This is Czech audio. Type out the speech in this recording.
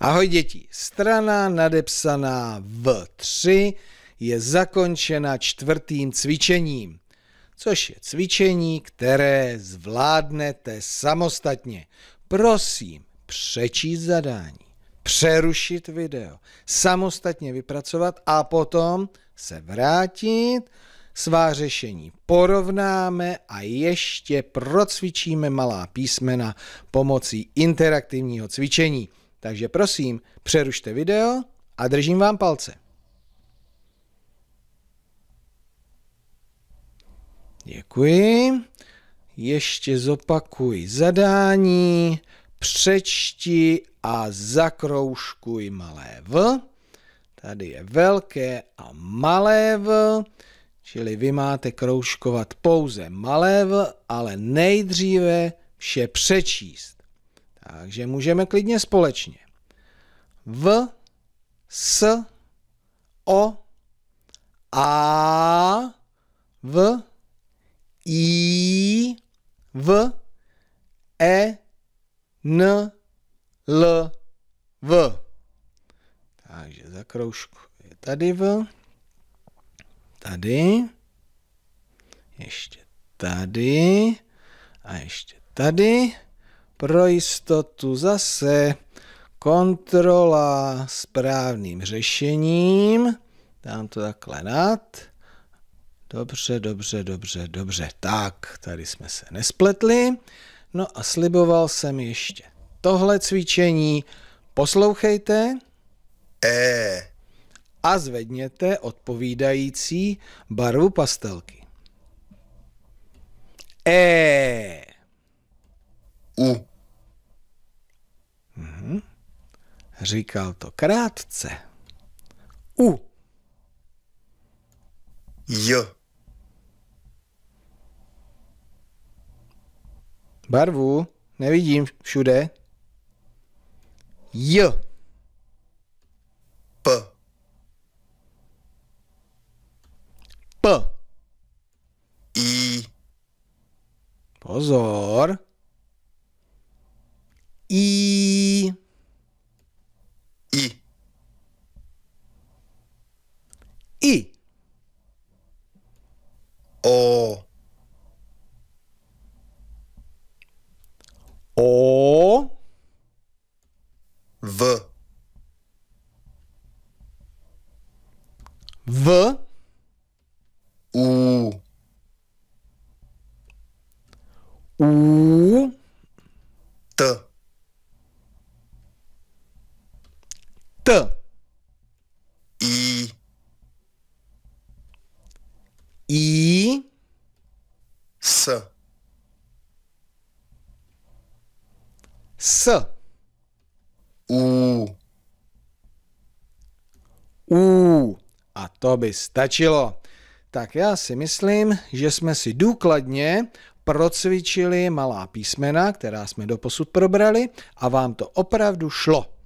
Ahoj děti, strana nadepsaná V3 je zakončena čtvrtým cvičením, což je cvičení, které zvládnete samostatně. Prosím, přečíst zadání, přerušit video, samostatně vypracovat a potom se vrátit, svá řešení porovnáme a ještě procvičíme malá písmena pomocí interaktivního cvičení. Takže prosím, přerušte video a držím vám palce. Děkuji. Ještě zopakuj zadání. Přečti a zakroužkuj malé V. Tady je velké a malé V, čili vy máte kroužkovat pouze malé V, ale nejdříve vše přečíst. Takže můžeme klidně společně. V, s, o, a, v, i, v, e, n, l, v. Takže za kroužku je tady v, tady, ještě tady a ještě tady. Pro jistotu zase kontrola správným řešením. Dám to takhle nad. Dobře, dobře, dobře, dobře. Tak, tady jsme se nespletli. No a sliboval jsem ještě tohle cvičení. Poslouchejte. E. A zvedněte odpovídající barvu pastelky. E. U. Mhm. Říkal to krátce. U. J. Barvu nevidím všude. J. P. P. I. Pozor. I. I. I. O. O. V. V. U. U. T. S. S. U. U. A to by stačilo. Tak já si myslím, že jsme si důkladně procvičili malá písmena, která jsme doposud probrali a vám to opravdu šlo.